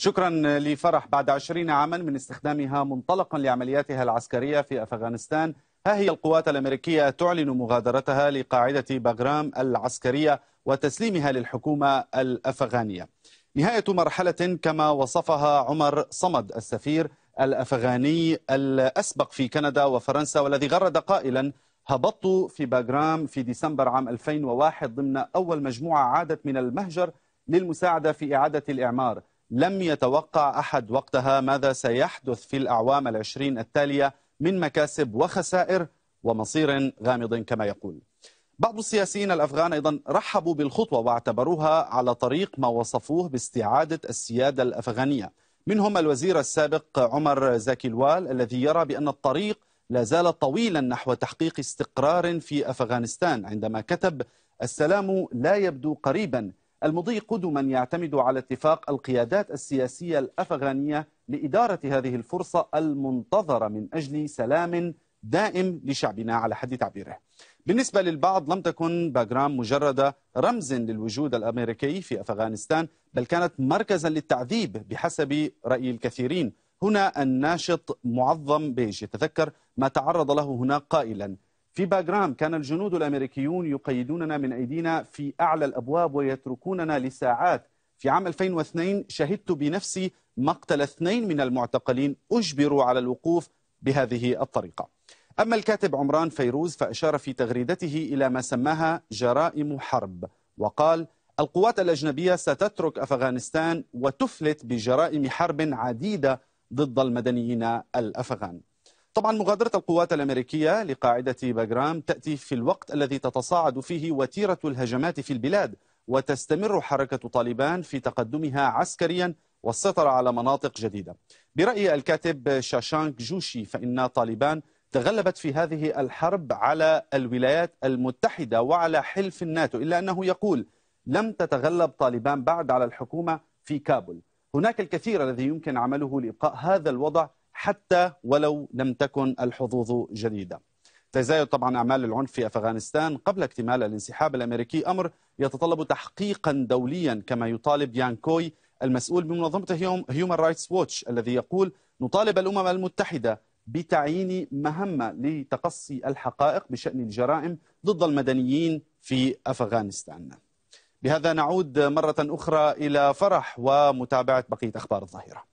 شكرا لفرح بعد عشرين عاما من استخدامها منطلقا لعملياتها العسكرية في أفغانستان ها هي القوات الأمريكية تعلن مغادرتها لقاعدة باغرام العسكرية وتسليمها للحكومة الأفغانية نهاية مرحلة كما وصفها عمر صمد السفير الأفغاني الأسبق في كندا وفرنسا والذي غرد قائلا هبطت في باغرام في ديسمبر عام 2001 ضمن أول مجموعة عادت من المهجر للمساعدة في إعادة الإعمار لم يتوقع أحد وقتها ماذا سيحدث في الأعوام العشرين التالية من مكاسب وخسائر ومصير غامض كما يقول بعض السياسيين الأفغان أيضا رحبوا بالخطوة واعتبروها على طريق ما وصفوه باستعادة السيادة الأفغانية منهم الوزير السابق عمر زاكي الوال الذي يرى بأن الطريق لا زال طويلا نحو تحقيق استقرار في أفغانستان عندما كتب السلام لا يبدو قريبا المضي قدما يعتمد على اتفاق القيادات السياسية الأفغانية لإدارة هذه الفرصة المنتظرة من أجل سلام دائم لشعبنا على حد تعبيره بالنسبة للبعض لم تكن باغرام مجرد رمز للوجود الأمريكي في أفغانستان بل كانت مركزا للتعذيب بحسب رأي الكثيرين هنا الناشط معظم بيج يتذكر ما تعرض له هنا قائلا في باجرام كان الجنود الأمريكيون يقيدوننا من أيدينا في أعلى الأبواب ويتركوننا لساعات في عام 2002 شهدت بنفسي مقتل اثنين من المعتقلين أجبروا على الوقوف بهذه الطريقة أما الكاتب عمران فيروز فأشار في تغريدته إلى ما سماها جرائم حرب وقال القوات الأجنبية ستترك أفغانستان وتفلت بجرائم حرب عديدة ضد المدنيين الأفغان طبعا مغادرة القوات الأمريكية لقاعدة باجرام تأتي في الوقت الذي تتصاعد فيه وتيرة الهجمات في البلاد وتستمر حركة طالبان في تقدمها عسكريا والسيطرة على مناطق جديدة برأي الكاتب شاشانك جوشي فإن طالبان تغلبت في هذه الحرب على الولايات المتحدة وعلى حلف الناتو إلا أنه يقول لم تتغلب طالبان بعد على الحكومة في كابول هناك الكثير الذي يمكن عمله لإبقاء هذا الوضع حتى ولو لم تكن الحظوظ جديدة تزايد طبعا أعمال العنف في أفغانستان قبل اكتمال الانسحاب الأمريكي أمر يتطلب تحقيقا دوليا كما يطالب يان كوي المسؤول بمنظمة هيومن رايتس ووتش الذي يقول نطالب الأمم المتحدة بتعيين مهمة لتقصي الحقائق بشأن الجرائم ضد المدنيين في أفغانستان بهذا نعود مرة أخرى إلى فرح ومتابعة بقية أخبار الظهيرة